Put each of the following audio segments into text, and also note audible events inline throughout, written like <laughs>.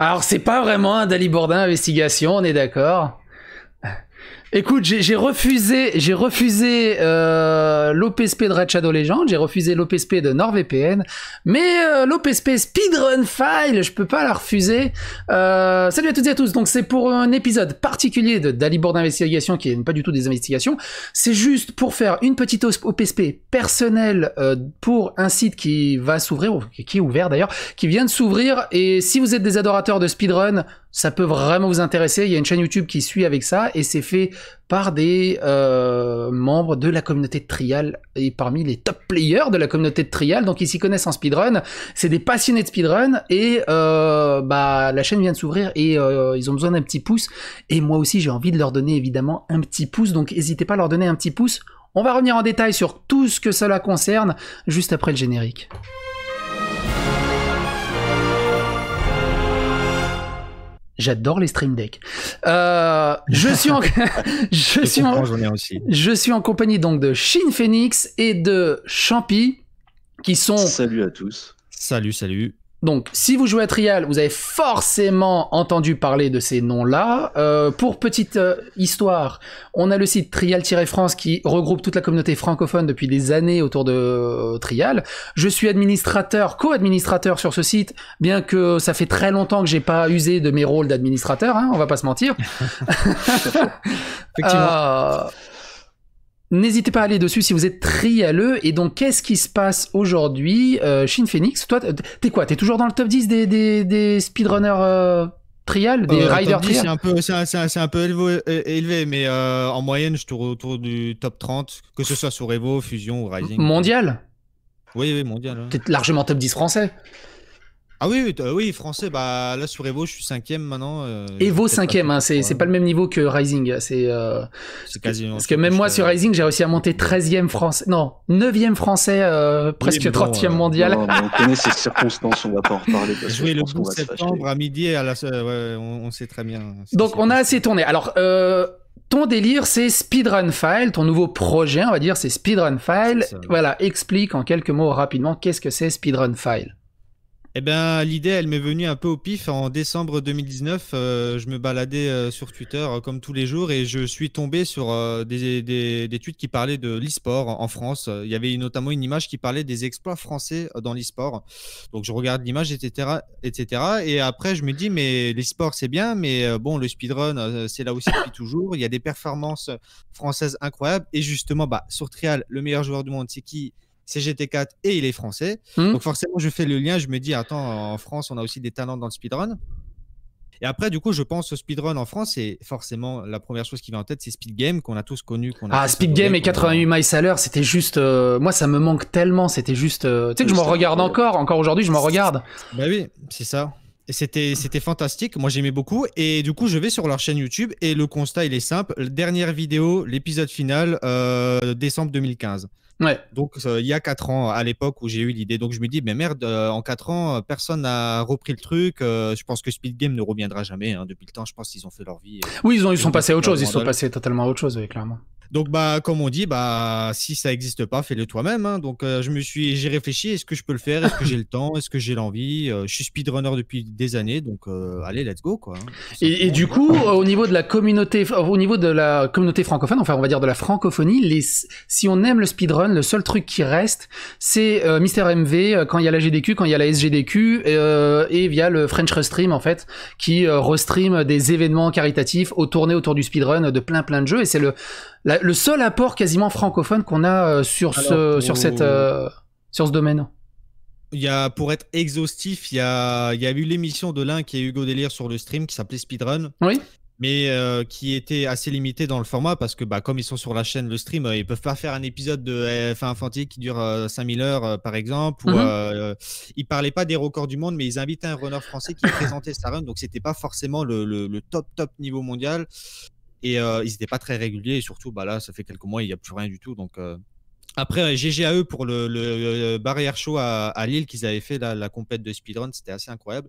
Alors, c'est pas vraiment un bordin, investigation, on est d'accord Écoute, j'ai refusé, j'ai refusé euh, l'OPSP de Red Shadow Legends, j'ai refusé l'OPSP de NordVPN, mais euh, l'OPSP Speedrun File, je peux pas la refuser. Euh, salut à toutes et à tous. Donc c'est pour un épisode particulier de Dalibor d'investigation qui n'est pas du tout des investigations. C'est juste pour faire une petite OPSP personnelle euh, pour un site qui va s'ouvrir, qui est ouvert d'ailleurs, qui vient de s'ouvrir. Et si vous êtes des adorateurs de speedrun, ça peut vraiment vous intéresser. Il y a une chaîne YouTube qui suit avec ça et c'est fait par des euh, membres de la communauté de trial et parmi les top players de la communauté de trial. Donc ils s'y connaissent en speedrun. C'est des passionnés de speedrun et euh, bah la chaîne vient de s'ouvrir et euh, ils ont besoin d'un petit pouce. Et moi aussi j'ai envie de leur donner évidemment un petit pouce. Donc n'hésitez pas à leur donner un petit pouce. On va revenir en détail sur tout ce que cela concerne juste après le générique. J'adore les stream decks. Euh, je suis en, <laughs> <laughs> suis je suis en compagnie donc de Shin Phoenix et de Champi qui sont. Salut à tous. Salut, salut. Donc, si vous jouez à Trial, vous avez forcément entendu parler de ces noms-là. Euh, pour petite euh, histoire, on a le site trial-france qui regroupe toute la communauté francophone depuis des années autour de euh, Trial. Je suis administrateur, co-administrateur sur ce site, bien que ça fait très longtemps que j'ai pas usé de mes rôles d'administrateur, hein, on va pas se mentir. <laughs> <laughs> Effectivement. N'hésitez pas à aller dessus si vous êtes trialeux. Et donc, qu'est-ce qui se passe aujourd'hui euh, Shin Phoenix, toi, t'es quoi T'es toujours dans le top 10 des, speedrunners euh, trial Des euh, riders C'est un peu, élevé, mais euh, en moyenne, je tourne autour du top 30, que ce soit sur Evo, Fusion ou Rising. Mondial Oui, oui, mondial. T'es largement top 10 français ah oui, euh, oui, français, bah là sur Evo, je suis cinquième maintenant. Euh, Evo cinquième, hein, c'est pas le même niveau que Rising. C'est euh, quasiment. Parce que même moi sur Rising, j'ai réussi à monter 13e français, non, 9e français, euh, presque 30e euh, mondial. on connaît ces circonstances, on va pas en reparler. Jouer le 12 septembre à midi, à la... on, sait très bien. Donc on a assez tourné. Alors. Ton délire, c'est Speedrun File, ton nouveau projet, on va dire, c'est Speedrun File. Voilà, explique en quelques mots rapidement qu'est-ce que c'est Speedrun File. Eh bien, l'idée, elle m'est venue un peu au pif. En décembre 2019, euh, je me baladais euh, sur Twitter euh, comme tous les jours et je suis tombé sur des, tweets qui parlaient de l'e-sport en France. Il y avait notamment une image qui parlait des exploits français dans l'e-sport. Donc, je regarde l'image, etc., etc. Et après, je me dis, mais l'e-sport, c'est bien, mais bon, le speedrun, c'est là aussi toujours. Il y a des performances françaises incroyables. Et justement, bah, sur Trial, le meilleur joueur du monde, c'est qui gt 4 et il est français. Hmm. Donc forcément, je fais le lien, je me dis, attends, en France, on a aussi des talents dans le speedrun. Et après, du coup, je pense au speedrun en France et forcément, la première chose qui vient en tête, c'est Speed Game qu'on a tous connu. a ah, Speed Game et 88 miles à l'heure, c'était juste. Euh, moi, ça me manque tellement, c'était juste. Euh, tu sais que je m'en regarde encore, encore aujourd'hui, je m'en regarde. Bah oui, c'est ça. Et c'était, c'était fantastique. Moi, j'aimais beaucoup. Et du coup, je vais sur leur chaîne YouTube et le constat, il est simple. Dernière vidéo, l'épisode final, euh, décembre 2015. Donc, euh, il y a 4 ans, à l'époque où j'ai eu l'idée. Donc, je me dis, mais merde, euh, en 4 ans, euh, personne n'a repris le truc. je pense que Speed Game ne reviendra jamais. Hein. Depuis le temps, je pense qu'ils ont fait leur vie. Oui, ils, ont, ils, sont passés à autre chose. Ils sont passés totalement à autre chose, oui, clairement. Donc, bah, comme on dit, bah, si ça n'existe pas, fais-le toi-même. Hein. Donc, euh, je me suis, j'ai réfléchi. Est-ce que je peux le faire Est-ce que j'ai le <laughs> temps Est-ce que j'ai l'envie euh, Je suis speedrunner depuis des années, donc euh, allez, let's go, quoi. Hein, et, du coup, au niveau de la communauté, au niveau de la communauté francophone, enfin, on va dire de la francophonie, les, si on aime le speedrun, le seul truc qui reste, c'est Mister MV quand il y a la GDQ, quand il y a la SGDQ, et via le French Restream en fait, qui restream des événements caritatifs aux tournées autour du speedrun de plein plein de jeux. Et c'est le le seul apport quasiment francophone qu'on a euh, sur, ce, sur, cette, euh, sur ce domaine. Il y a, pour être exhaustif, il y a, il y a eu l'émission de l'un qui est Hugo Délire sur le stream qui s'appelait Speedrun. Oui. Mais euh, qui était assez limité dans le format parce que, bah, comme ils sont sur la chaîne, le stream, ils ils peuvent pas faire un épisode de eh, F1 infantil qui dure 5000 heures, par exemple. Ou, ne mhm. ils parlaient pas des records du monde, mais ils invitaient un runner français qui <laughs> présentait sa run. Donc, c'était pas forcément le, le, le, top, top niveau mondial. Et euh, ils n'étaient pas très réguliers. Et surtout, bah, là, ça fait quelques mois, il n'y a plus rien du tout. Donc, euh, Après, GG à eux pour le, le, euh, barrière show à, à Lille qu'ils avaient fait, la, la compète de speedrun, c'était assez incroyable.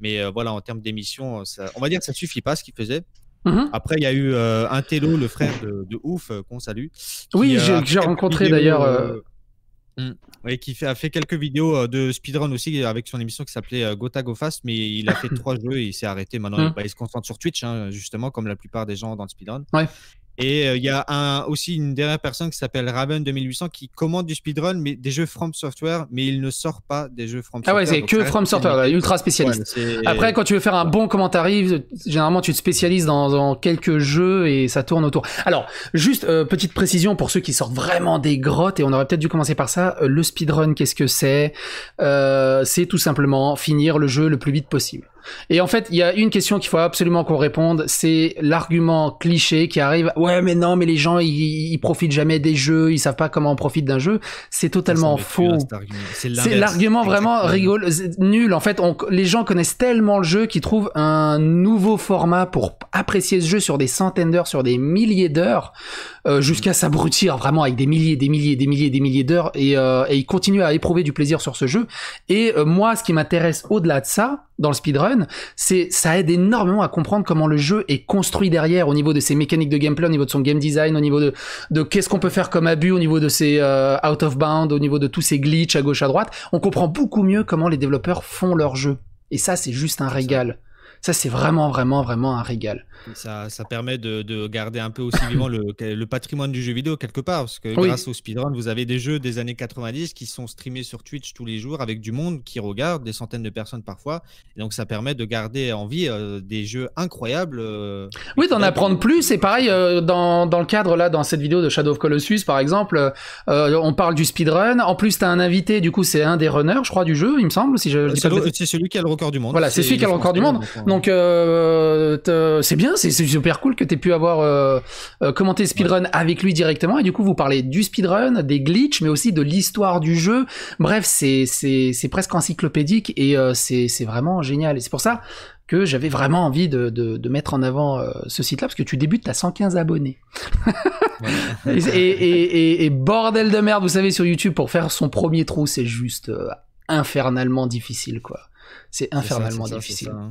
Mais voilà, en termes d'émission, on va dire que ça ne suffit pas ce qu'ils faisaient. Mm-hmm. Après, il y a eu un télo le frère de, de ouf, qu'on salue. oui, j'ai rencontré d'ailleurs Mm. qui a fait quelques vidéos euh, de speedrun aussi euh, avec son émission qui s'appelait euh, Gotha Go Fast, mais il a fait <laughs> trois jeux et il s'est arrêté. Maintenant, mm. bah, il se concentre sur Twitch, hein, justement, comme la plupart des gens dans le speedrun. Ouais. Et euh, il y a un, aussi une dernière personne qui s'appelle Raven 2800 qui commande du speedrun, mais des jeux From Software, mais il ne sort pas des jeux From Software. Ah ouais, c'est que From Software, ultra spécialiste. Après, quand tu veux faire un bon commentaire, généralement tu te spécialises dans, quelques jeux et ça tourne autour. Alors, juste euh, petite précision pour ceux qui sortent vraiment des grottes, et on aurait peut-être dû commencer par ça, euh, le speedrun, qu'est-ce que c'est C'est tout simplement finir le jeu le plus vite possible. Et en fait, il y a une question qu'il faut absolument qu'on réponde, c'est l'argument cliché qui arrive. Ouais, mais non, mais les gens, ils, profitent jamais des jeux, ils savent pas comment on profite d'un jeu. C'est totalement faux. C'est l'argument vraiment rigolo, nul. En fait, les gens connaissent tellement le jeu qu'ils trouvent un nouveau format pour apprécier ce jeu sur des centaines d'heures, sur des milliers d'heures, euh, mm. jusqu'à s'abrutir vraiment avec des milliers, des milliers, des milliers, des milliers d'heures, et, euh, ils continuent à éprouver du plaisir sur ce jeu. Et euh, moi, ce qui m'intéresse au-delà de ça, dans le speedrun, c'est, ça aide énormément à comprendre comment le jeu est construit derrière, au niveau de ses mécaniques de gameplay, au niveau de son game design, au niveau de, qu'est-ce qu'on peut faire comme abus, au niveau de ses euh, out of bound, au niveau de tous ces glitches à gauche à droite. On comprend beaucoup mieux comment les développeurs font leur jeu. Et ça, c'est juste un régal. Ça, c'est vraiment, vraiment, vraiment un régal. Ça, ça permet de, garder un peu aussi vivant le, patrimoine du jeu vidéo quelque part, parce que grâce au speedrun, vous avez des jeux des années 90 qui sont streamés sur Twitch tous les jours avec du monde qui regarde, des centaines de personnes parfois. donc, ça permet de garder en vie euh, des jeux incroyables. Euh, oui, d'en apprendre plus. Et pareil, euh, dans, dans, le cadre, là, dans cette vidéo de Shadow of Colossus, par exemple, on parle du speedrun. En plus, tu as un invité, du coup, c'est un des runners, je crois, du jeu, il me semble. Si je, c'est, celui qui a le record du monde. Voilà, c'est celui qui a le record du monde. Donc euh, c'est bien, c'est super cool que tu aies pu avoir euh, euh, commenté speedrun avec lui directement. Et du coup, vous parlez du speedrun, des glitches, mais aussi de l'histoire du jeu. Bref, c'est presque encyclopédique et euh, c'est vraiment génial. Et c'est pour ça que j'avais vraiment envie de, de, mettre en avant ce site-là, parce que tu débutes, à 115 abonnés. <laughs> et, et, bordel de merde, vous savez, sur YouTube, pour faire son premier trou, c'est juste infernalement difficile, quoi. C'est infernalement difficile. Hein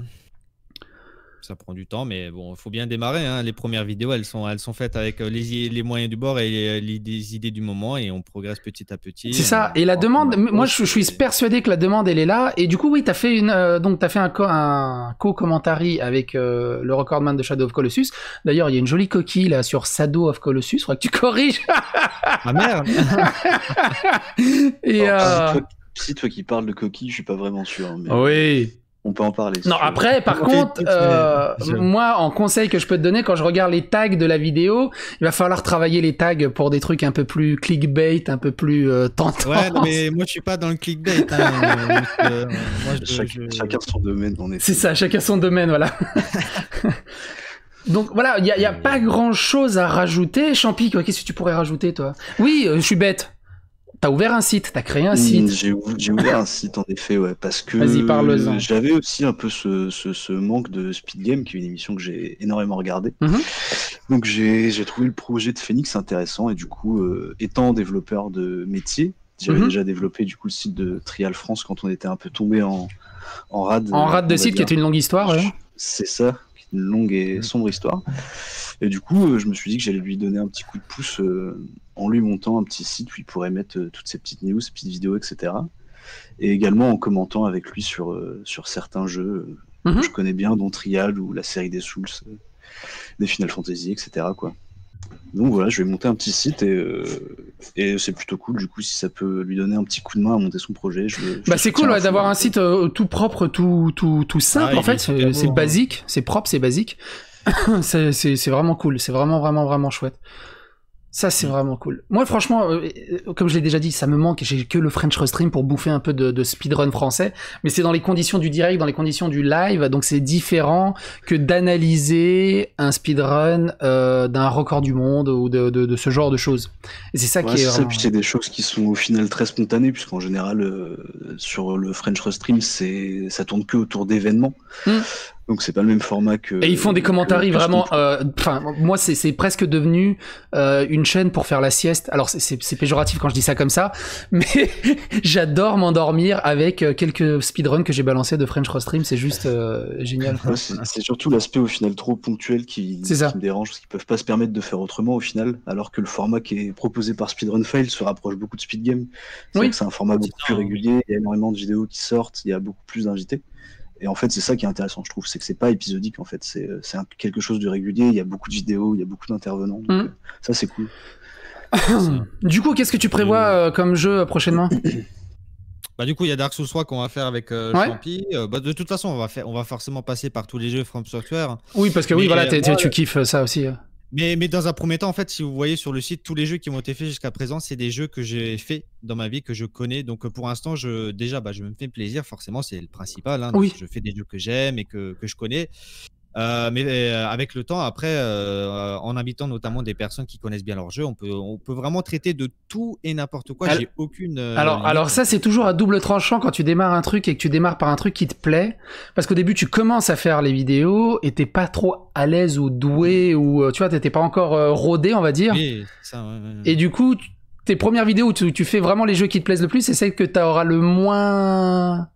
ça prend du temps, mais bon, il faut bien démarrer. Hein. Les premières vidéos, elles sont, elles sont faites avec euh, les, moyens du bord et les, euh, idées du moment, et on progresse petit à petit. C'est ça. Euh, et la demande, moi, je, suis persuadé que la demande, elle est là. Et du coup, oui, tu as fait une, as fait un, co co-commentary avec le recordman de Shadow of Colossus. D'ailleurs, il y a une jolie coquille là sur Shadow of Colossus. Faudrait que tu corriges. Ma ah, mère. <laughs> et. Si toi qui parles de coquille, je suis pas vraiment sûr. Mais... Oui on peut en parler. non, après, par contre, euh, moi, en conseil que je peux te donner, quand je regarde les tags de la vidéo, il va falloir travailler les tags pour des trucs un peu plus clickbait, un peu plus euh, tentant. Ouais, mais moi, je suis pas dans le clickbait. Hein, euh, <laughs> chacun son domaine, on est. C'est ça, chacun son domaine, voilà. <laughs> Donc voilà, il n'y a, y a pas grand chose à rajouter. Champi, qu'est-ce que tu pourrais rajouter, toi Oui, je suis bête. T'as ouvert un site, t'as créé un hmm, site. J'ai ouvert un site en effet, ouais, parce que j'avais aussi un peu ce, ce, manque de Speed Game, qui est une émission que j'ai énormément regardée. Mhm. Donc j'ai trouvé le projet de Phoenix intéressant et du coup, euh, étant développeur de métier, j'avais mhm. déjà développé du coup le site de Trial France quand on était un peu tombé en, en rade. En rade de site, qui est une longue histoire. Ouais. C'est ça une longue et sombre histoire. Et du coup, euh, je me suis dit que j'allais lui donner un petit coup de pouce euh, en lui montant un petit site où il pourrait mettre euh, toutes ses petites news, petites vidéos, etc. Et également en commentant avec lui sur, sur certains jeux que mhm. je connais bien, dont Trial ou la série des Souls, des Final Fantasy, etc. Quoi. Donc voilà, je vais monter un petit site euh, et, c'est plutôt cool du coup si ça peut lui donner un petit coup de main à monter son projet. bah c'est cool d'avoir un site euh, tout propre, tout tout, tout simple en fait. C'est basique, c'est propre, c'est basique. <coughs> c'est vraiment cool, c'est vraiment vraiment vraiment chouette. Ça, c'est mm. vraiment cool. Moi, franchement, euh, euh, comme je l'ai déjà dit, ça me manque. J'ai que le French Restream pour bouffer un peu de, speedrun français. Mais c'est dans les conditions du direct, dans les conditions du live. Donc, c'est différent que d'analyser un speedrun euh, d'un record du monde ou de, ce genre de choses. Et c'est ça qui est. puis c'est des choses qui sont au final très spontanées, puisqu'en général, sur le French Restream, ça tourne que autour d'événements. Mm. Donc c'est pas le même format que. Et ils font des commentaires vraiment. Euh, enfin, moi c'est presque devenu euh, une chaîne pour faire la sieste. Alors c'est péjoratif quand je dis ça comme ça, <laughs> mais j'adore m'endormir avec euh, quelques speedruns que j'ai balancés de French Rostream, C'est juste euh, génial. c'est surtout l'aspect au final trop ponctuel qui, me dérange parce qu'ils peuvent pas se permettre de faire autrement au final, alors que le format qui est proposé par Speedrun Fail se rapproche beaucoup de Speed Game. C'est un format beaucoup plus régulier. Il y a énormément de vidéos qui sortent. Il y a beaucoup plus d'invités. Et en fait, c'est ça qui est intéressant, je trouve, c'est que c'est pas épisodique, en fait, c'est euh, quelque chose de régulier, il y a beaucoup de vidéos, il y a beaucoup d'intervenants, mm. euh, ça c'est cool. <coughs> du coup, qu'est-ce que tu prévois mm. euh, comme jeu prochainement <coughs> Bah du coup, il y a Dark Souls 3 qu'on va faire avec euh, bah, de toute façon, on va, faire, on va forcément passer par tous les jeux From Software. Oui, parce que oui, voilà, tu kiffes ça aussi. Mais, dans un premier temps, en fait, si vous voyez sur le site, tous les jeux qui m'ont été faits jusqu'à présent, c'est des jeux que j'ai faits dans ma vie, que je connais. Donc euh, pour l'instant, je, déjà, bah, je me fais plaisir, forcément, c'est le principal. Hein. oui. Je fais des jeux que j'aime et que, que je connais. Euh, mais euh, avec le temps, après, euh, en invitant notamment des personnes qui connaissent bien leur jeu, on peut, on peut vraiment traiter de tout et n'importe quoi. J'ai aucune. alors, alors ça, c'est toujours à double tranchant quand tu démarres un truc et que tu démarres par un truc qui te plaît, parce qu'au début, tu commences à faire les vidéos et t'es pas trop à l'aise ou doué ou tu vois, t'étais pas encore rodé, on va dire. Et du coup, tes premières vidéos où tu, tu fais vraiment les jeux qui te plaisent le plus, c'est celles que tu auras le moins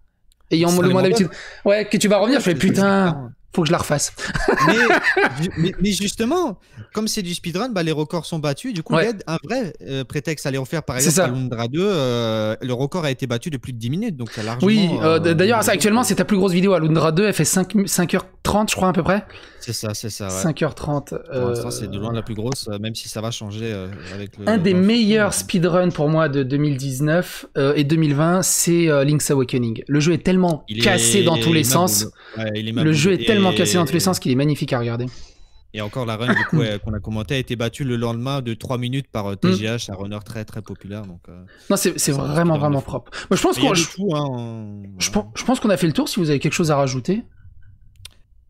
ayant le moins d'habitude. Ouais, que tu vas revenir, je fais putain faut que je la refasse. <laughs> <laughs> mais, justement, comme c'est du speedrun, bah, les records sont battus. Du coup, un vrai euh, prétexte à les refaire. Par exemple, à Londra 2, euh, le record a été battu de plus de 10 minutes. Donc, euh, ça Oui, d'ailleurs, actuellement, c'est ta plus grosse vidéo à Londra 2. Elle fait 5, 5h30, je crois, à peu près. C'est ça, c'est ça. 5h30. c'est de loin la plus grosse, même si ça va changer avec le. Un des meilleurs speedruns pour moi de 2019 et 2020, c'est Link's Awakening. Le jeu est tellement cassé dans tous les sens. le jeu est tellement cassé dans tous les euh, sens qu'il est magnifique à regarder. Et encore, la run qu'on a commenté a été battue le lendemain de 3 minutes par TGH, euh, un mm. runner très très populaire. Donc, euh, non, c'est vraiment vraiment propre. je pense qu'on hein, pense qu'on a fait le tour. Si vous avez quelque chose à rajouter.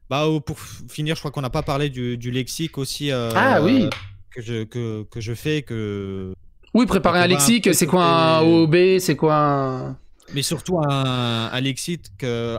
Bah, pour finir, je crois qu'on n'a pas parlé du, lexique aussi. ah oui. Que je, que, je fais que. Oui, préparer un lexique, c'est quoi un OOB, c'est quoi un. Mais surtout un, un lexique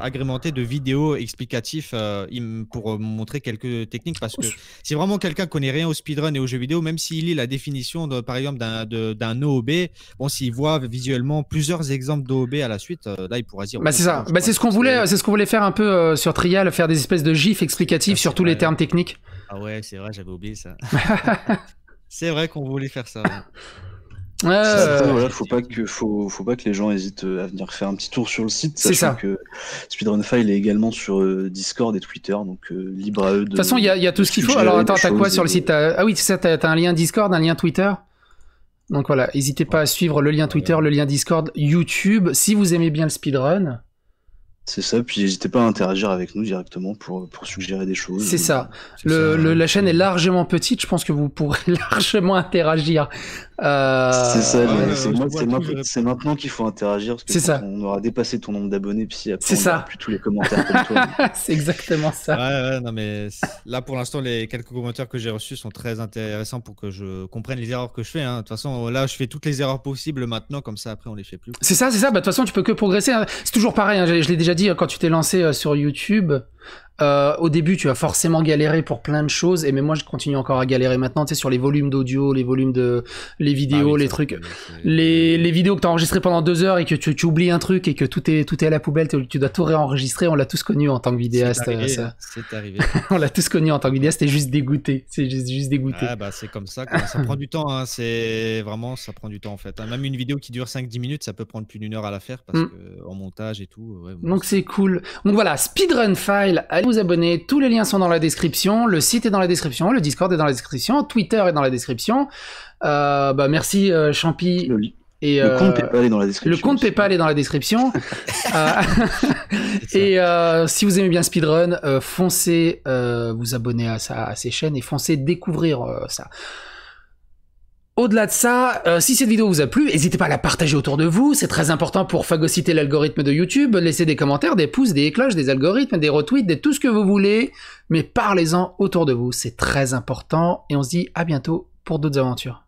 agrémenté de vidéos explicatives euh, pour euh, montrer quelques techniques. Parce que si vraiment quelqu'un connaît rien au speedrun et aux jeux vidéo, même s'il lit la définition, de, par exemple, d'un OOB, bon, s'il voit visuellement plusieurs exemples d'OOB à la suite, euh, là, il pourra dire. Bah, c'est ça. Bah, c'est ce qu'on voulait, c'est ce qu'on voulait faire un peu sur Trial, faire des espèces de gifs explicatifs sur tous les termes techniques. Ah ouais, c'est vrai, j'avais oublié ça. <laughs> c'est vrai qu'on voulait faire ça. <laughs> voilà, faut pas que faut, faut, pas que les gens hésitent euh, à venir faire un petit tour sur le site. C'est ça. Que Speedrun File est également sur euh, Discord et Twitter, donc euh, libre à eux. De toute façon, il y, y, a tout ce qu'il faut. Alors attends, t'as quoi sur le site Ah oui, ça. T'as un lien Discord, un lien Twitter. Donc voilà, n'hésitez pas à suivre le lien Twitter, le lien Discord, YouTube. Si vous aimez bien le speedrun, c'est ça, puis n'hésitez pas à interagir avec nous directement pour, pour suggérer des choses. C'est ça. Le, la chaîne est largement petite, je pense que vous pourrez <laughs> largement interagir. Euh, c'est ça, c'est maintenant qu'il faut interagir, parce que ça. on aura dépassé ton nombre d'abonnés, puis après on ça. plus tous les commentaires <laughs> c'est exactement ça. Ouais, ouais, non, mais là pour l'instant, les quelques commentaires que j'ai reçus sont très intéressants pour que je comprenne les erreurs que je fais. Hein. De toute façon, là je fais toutes les erreurs possibles maintenant, comme ça après on les fait plus. C'est ça, c'est ça, bah, de toute façon tu peux que progresser. Hein. C'est toujours pareil, hein. je, je l'ai déjà quand tu t'es lancé euh, sur YouTube, euh, au début, tu as forcément galéré pour plein de choses, et mais moi, je continue encore à galérer maintenant, tu sais, sur les volumes d'audio, les volumes de, les vidéos, ah les trucs, les, les, vidéos que as enregistrées pendant deux heures et que tu, oublies un truc et que tout est, tout est à la poubelle, tu, dois tout réenregistrer, on l'a tous connu en tant que vidéaste. C'est arrivé. Euh, <laughs> on l'a tous connu en tant que vidéaste, c'est juste dégoûté. C'est juste, dégoûté. Ah bah, c'est comme ça, ça prend du temps, hein, c'est vraiment, ça prend du temps en fait. Hein. Même une vidéo qui dure 5-10 minutes, ça peut prendre plus d'une heure à la faire parce mm. que en montage et tout. Donc c'est cool. Donc voilà, speedrun file, vous abonner, tous les liens sont dans la description, le site est dans la description, le Discord est dans la description, Twitter est dans la description. Euh, bah merci Champy euh, Champi. Le, et, le compte euh, PayPal est dans la description. et si vous aimez bien Speedrun, foncez vous abonner à, à ces chaînes et foncez découvrir ça. Au-delà de ça, euh, si cette vidéo vous a plu, n'hésitez pas à la partager autour de vous, c'est très important pour phagocyter l'algorithme de YouTube, laissez des commentaires, des pouces, des cloches, des algorithmes, des retweets, des tout ce que vous voulez, mais parlez-en autour de vous, c'est très important, et on se dit à bientôt pour d'autres aventures.